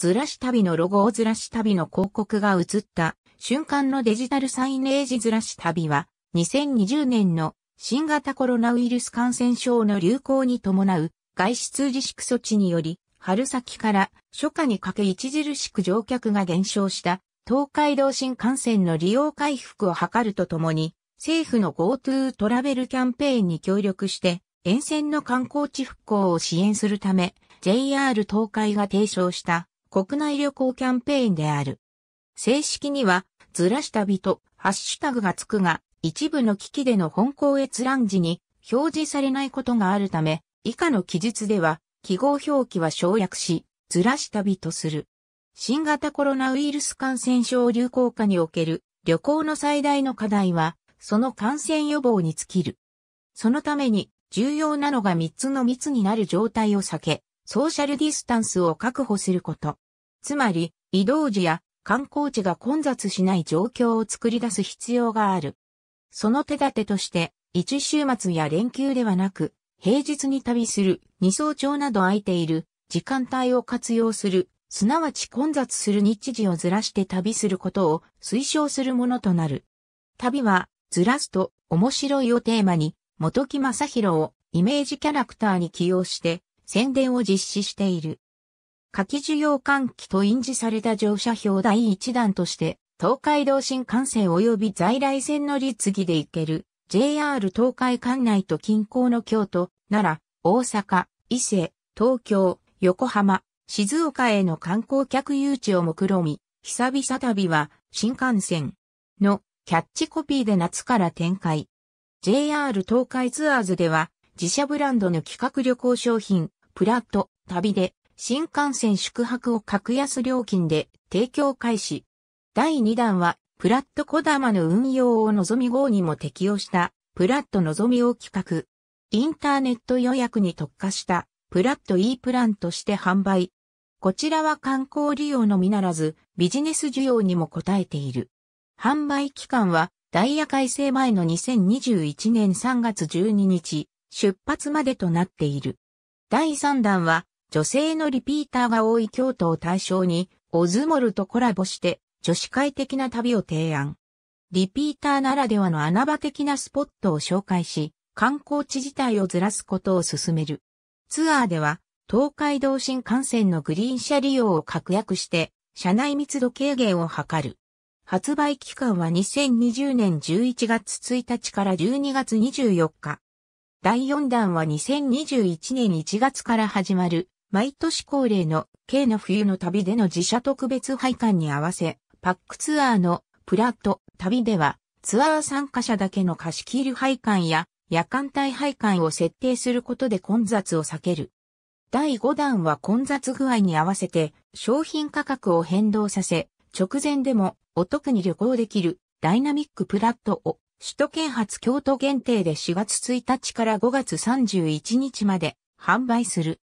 ずらし旅のロゴをずらし旅の広告が映った瞬間のデジタルサイネージずらし旅は2020年の新型コロナウイルス感染症の流行に伴う外出自粛措置により春先から初夏にかけ著しく乗客が減少した東海道新幹線の利用回復を図るとともに政府の GoTo トラベルキャンペーンに協力して沿線の観光地復興を支援するため JR 東海が提唱した国内旅行キャンペーンである。正式には、ずらした日と、ハッシュタグがつくが、一部の機器での本つ閲覧時に表示されないことがあるため、以下の記述では、記号表記は省略し、ずらした日とする。新型コロナウイルス感染症流行下における旅行の最大の課題は、その感染予防に尽きる。そのために、重要なのが3つの密になる状態を避け、ソーシャルディスタンスを確保すること。つまり、移動時や観光地が混雑しない状況を作り出す必要がある。その手立てとして、一週末や連休ではなく、平日に旅する、二層町など空いている、時間帯を活用する、すなわち混雑する日時をずらして旅することを推奨するものとなる。旅は、ずらすと面白いをテーマに、元木正宏をイメージキャラクターに起用して、宣伝を実施している。夏季需要喚起と印字された乗車票第1弾として、東海道新幹線及び在来線乗り継ぎで行ける JR 東海管内と近郊の京都、奈良、大阪、伊勢、東京、横浜、静岡への観光客誘致を目論み、久々旅は新幹線のキャッチコピーで夏から展開。JR 東海ツアーズでは自社ブランドの企画旅行商品、プラット、旅で新幹線宿泊を格安料金で提供開始。第2弾は、プラット小玉の運用を望み号にも適用した、プラット望みを企画。インターネット予約に特化した、プラット e プランとして販売。こちらは観光利用のみならず、ビジネス需要にも応えている。販売期間は、ダイヤ改正前の2021年3月12日、出発までとなっている。第3弾は、女性のリピーターが多い京都を対象に、オズモルとコラボして、女子会的な旅を提案。リピーターならではの穴場的なスポットを紹介し、観光地自体をずらすことを進める。ツアーでは、東海道新幹線のグリーン車利用を確約して、車内密度軽減を図る。発売期間は2020年11月1日から12月24日。第4弾は2021年1月から始まる毎年恒例の K の冬の旅での自社特別配管に合わせ、パックツアーのプラット旅では、ツアー参加者だけの貸し切り配管や夜間帯配管を設定することで混雑を避ける。第5弾は混雑具合に合わせて商品価格を変動させ、直前でもお得に旅行できるダイナミックプラットを首都圏発京都限定で4月1日から5月31日まで販売する。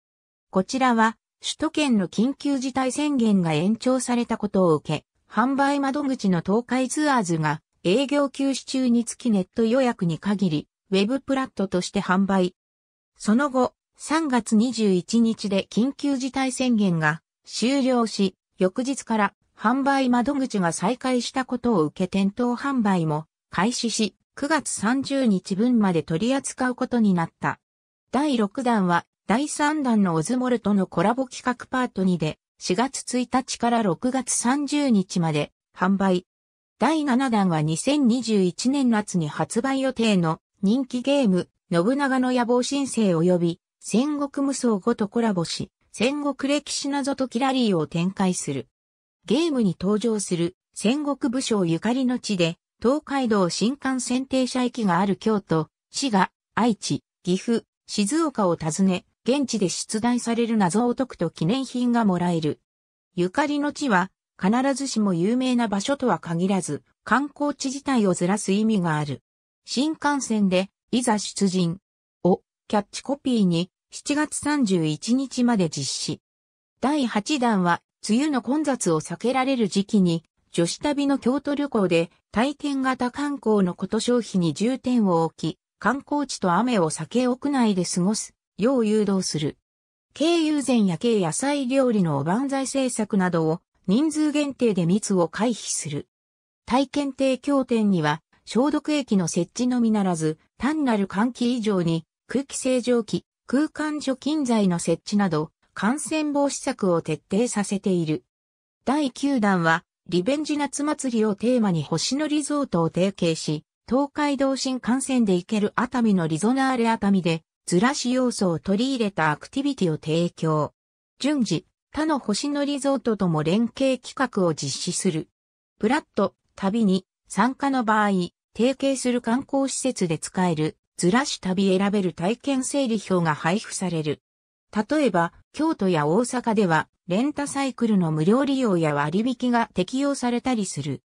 こちらは、首都圏の緊急事態宣言が延長されたことを受け、販売窓口の東海ツアーズが営業休止中につきネット予約に限り、ウェブプラットとして販売。その後、3月21日で緊急事態宣言が終了し、翌日から販売窓口が再開したことを受け店頭販売も開始し、9月30日分まで取り扱うことになった。第6弾は第3弾のオズモルとのコラボ企画パート2で4月1日から6月30日まで販売。第7弾は2021年夏に発売予定の人気ゲーム、信長の野望申請及び戦国無双ごとコラボし、戦国歴史謎解きラリーを展開する。ゲームに登場する戦国武将ゆかりの地で、東海道新幹線停車駅がある京都、滋賀、愛知、岐阜、静岡を訪ね、現地で出題される謎を解くと記念品がもらえる。ゆかりの地は、必ずしも有名な場所とは限らず、観光地自体をずらす意味がある。新幹線で、いざ出陣をキャッチコピーに、7月31日まで実施。第8弾は、梅雨の混雑を避けられる時期に、女子旅の京都旅行で体験型観光のこと消費に重点を置き、観光地と雨を避け屋内で過ごす世誘導する。軽友禅や軽野菜料理のおばんざい制作などを人数限定で密を回避する。体験提供店には消毒液の設置のみならず、単なる換気以上に空気清浄機、空間除菌剤の設置など感染防止策を徹底させている。第9弾はリベンジ夏祭りをテーマに星野リゾートを提携し、東海道新幹線で行ける熱海のリゾナーレ熱海でずらし要素を取り入れたアクティビティを提供。順次、他の星野リゾートとも連携企画を実施する。プラット、旅に、参加の場合、提携する観光施設で使える、ずらし旅選べる体験整理表が配布される。例えば、京都や大阪では、レンタサイクルの無料利用や割引が適用されたりする。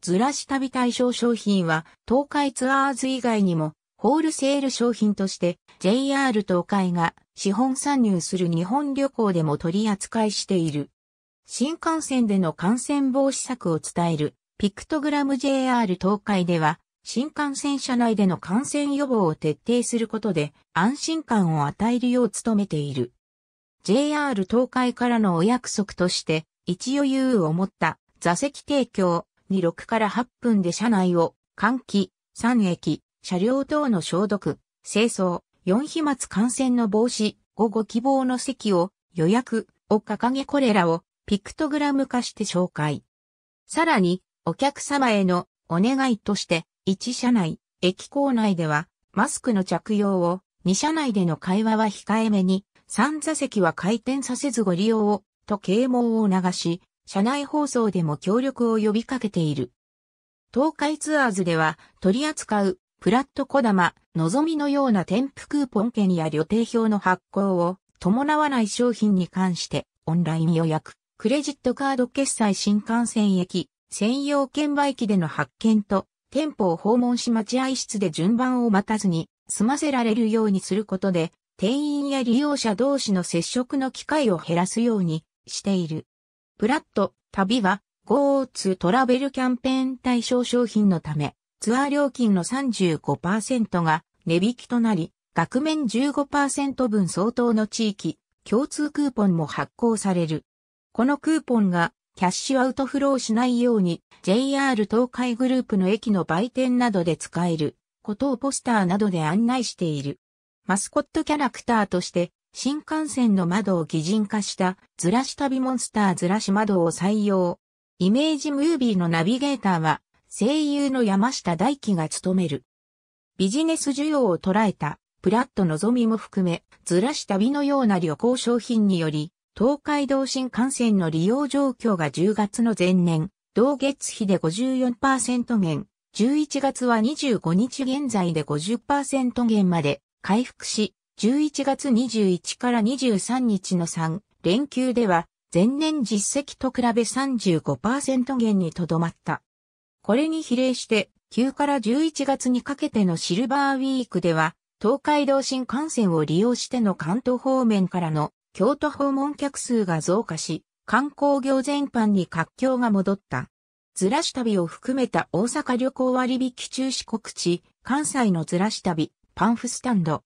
ずらし旅対象商品は、東海ツアーズ以外にも、ホールセール商品として JR 東海が資本参入する日本旅行でも取り扱いしている。新幹線での感染防止策を伝えるピクトグラム JR 東海では新幹線車内での感染予防を徹底することで安心感を与えるよう努めている。JR 東海からのお約束として一余裕を持った座席提供に6から8分で車内を換気、3駅、車両等の消毒、清掃、4飛沫感染の防止、午ご希望の席を予約を掲げこれらをピクトグラム化して紹介。さらに、お客様へのお願いとして、1車内、駅構内では、マスクの着用を、2車内での会話は控えめに、3座席は回転させずご利用を、と啓蒙を流し、車内放送でも協力を呼びかけている。東海ツアーズでは取り扱うプラット小玉、望みのような添付クーポン券や予定表の発行を伴わない商品に関して、オンライン予約、クレジットカード決済新幹線駅、専用券売機での発券と、店舗を訪問し待合室で順番を待たずに、済ませられるようにすることで、店員や利用者同士の接触の機会を減らすようにしている。プラット、旅は GoTo トラベルキャンペーン対象商品のため、ツアー料金の35%が値引きとなり、額面15%分相当の地域、共通クーポンも発行される。このクーポンがキャッシュアウトフローしないように JR 東海グループの駅の売店などで使えることをポスターなどで案内している。マスコットキャラクターとして新幹線の窓を擬人化したずらし旅モンスターずらし窓を採用。イメージムービーのナビゲーターは声優の山下大輝が務める。ビジネス需要を捉えた、プラットのぞみも含め、ずらし旅のような旅行商品により、東海道新幹線の利用状況が10月の前年、同月比で54%減、11月は25日現在で50%減まで回復し、11月21から23日の3連休では、前年実績と比べ35%減にとどまった。これに比例して、9から11月にかけてのシルバーウィークでは、東海道新幹線を利用しての関東方面からの京都訪問客数が増加し、観光業全般に活況が戻った。ずらし旅を含めた大阪旅行割引中止告知、関西のずらし旅、パンフスタンド。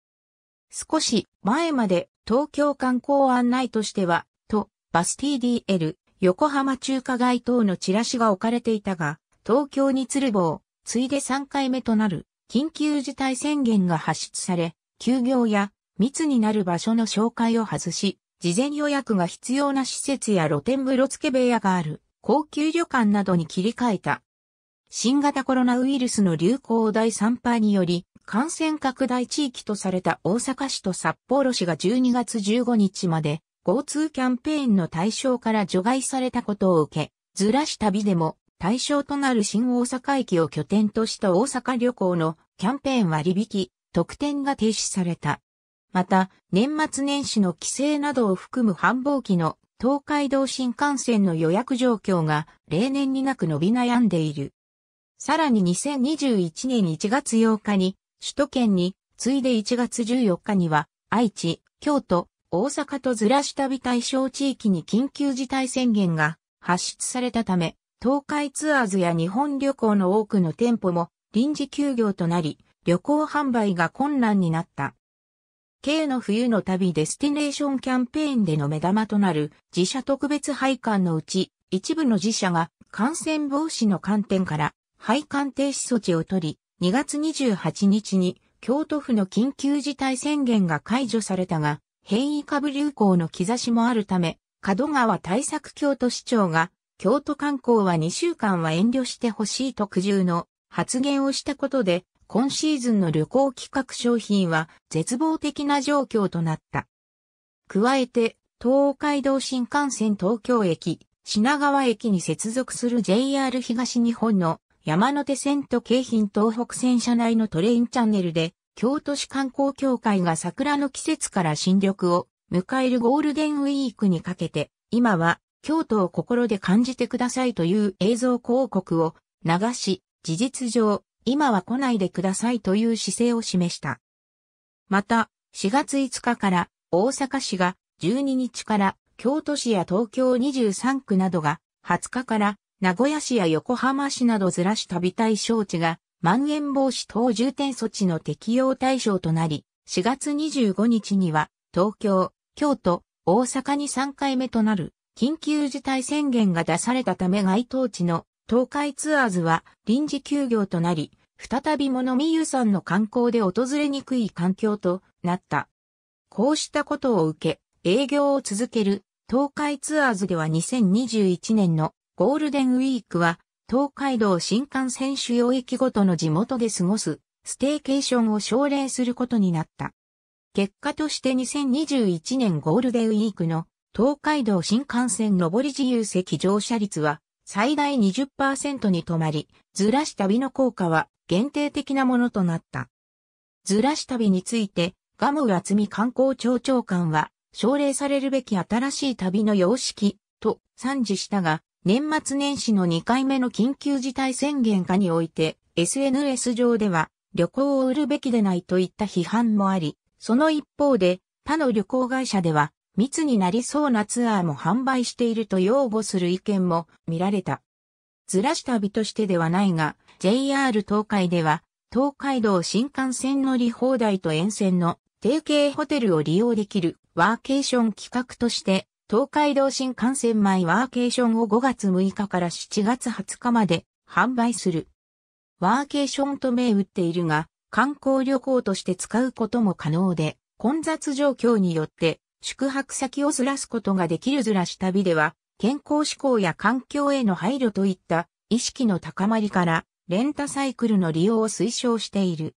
少し前まで東京観光案内としては、と、バス TDL、横浜中華街等のチラシが置かれていたが、東京に鶴房、ついで3回目となる緊急事態宣言が発出され、休業や密になる場所の紹介を外し、事前予約が必要な施設や露天風呂付け部屋がある高級旅館などに切り替えた。新型コロナウイルスの流行第3波により、感染拡大地域とされた大阪市と札幌市が12月15日まで GoTo キャンペーンの対象から除外されたことを受け、ずらし旅でも対象となる新大阪駅を拠点とした大阪旅行のキャンペーン割引、特典が停止された。また、年末年始の帰省などを含む繁忙期の東海道新幹線の予約状況が例年になく伸び悩んでいる。さらに2021年1月8日に首都圏に次いで1月14日には愛知、京都、大阪とずらし旅対象地域に緊急事態宣言が発出されたため、東海ツアーズや日本旅行の多くの店舗も臨時休業となり、旅行販売が困難になった。K の冬の旅デスティネーションキャンペーンでの目玉となる自社特別配管のうち、一部の自社が感染防止の観点から配管停止措置を取り、2月28日に京都府の緊急事態宣言が解除されたが、変異株流行の兆しもあるため、角川対策京都市長が京都観光は2週間は遠慮してほしいと苦渋の発言をしたことで、今シーズンの旅行企画商品は絶望的な状況となった。加えて、東海道新幹線東京駅、品川駅に接続する JR 東日本の山手線と京浜東北線車内のトレインチャンネルで、京都市観光協会が桜の季節から新緑を迎えるゴールデンウィークにかけて、今は京都を心で感じてくださいという映像広告を流し、事実上、今は来ないでくださいという姿勢を示した。また、4月5日から大阪市が12日から京都市や東京23区などが20日から名古屋市や横浜市などずらし旅対象地がまん延防止等重点措置の適用対象となり、4月25日には東京、京都、大阪に3回目となる。緊急事態宣言が出されたため該当地の東海ツアーズは臨時休業となり、再び物見湯山の観光で訪れにくい環境となった。こうしたことを受け、営業を続ける東海ツアーズでは2021年のゴールデンウィークは東海道新幹線主要駅ごとの地元で過ごすステーケーションを奨励することになった。結果として2021年ゴールデンウィークの東海道新幹線上り自由席乗車率は最大20%に止まり、ずらし旅の効果は限定的なものとなった。ずらし旅について、ガム厚み観光庁長官は、奨励されるべき新しい旅の様式、と賛辞したが、年末年始の2回目の緊急事態宣言下において、SNS 上では、旅行を売るべきでないといった批判もあり、その一方で、他の旅行会社では、密になりそうなツアーも販売していると擁護する意見も見られた。ずらした日としてではないが、JR 東海では、東海道新幹線乗り放題と沿線の提携ホテルを利用できるワーケーション企画として、東海道新幹線前ワーケーションを5月6日から7月20日まで販売する。ワーケーションと銘打っているが、観光旅行として使うことも可能で、混雑状況によって宿泊先をずらすことができるずらし旅では、健康志向や環境への配慮といった意識の高まりから、レンタサイクルの利用を推奨している。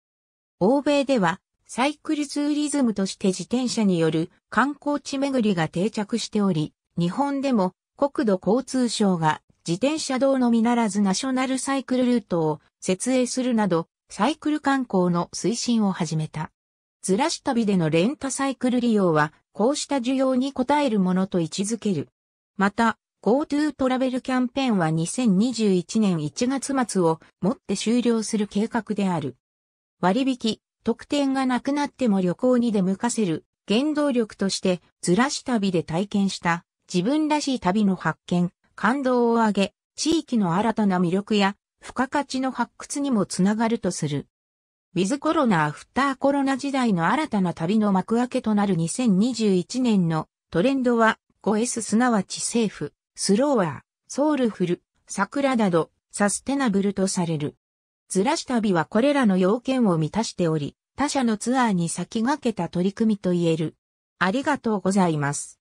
欧米では、サイクルツーリズムとして自転車による観光地巡りが定着しており、日本でも国土交通省が自転車道のみならずナショナルサイクルルートを設営するなど、サイクル観光の推進を始めた。ずらし旅でのレンタサイクル利用はこうした需要に応えるものと位置づける。また、GoTo トラベルキャンペーンは2021年1月末をもって終了する計画である。割引、特典がなくなっても旅行に出向かせる原動力としてずらし旅で体験した自分らしい旅の発見、感動を上げ、地域の新たな魅力や付加価値の発掘にもつながるとする。ウィズコロナアフターコロナ時代の新たな旅の幕開けとなる2021年のトレンドは 5S すなわち政府、スローワー、ソウルフル、桜などサステナブルとされる。ずらし旅はこれらの要件を満たしており、他社のツアーに先駆けた取り組みと言える。ありがとうございます。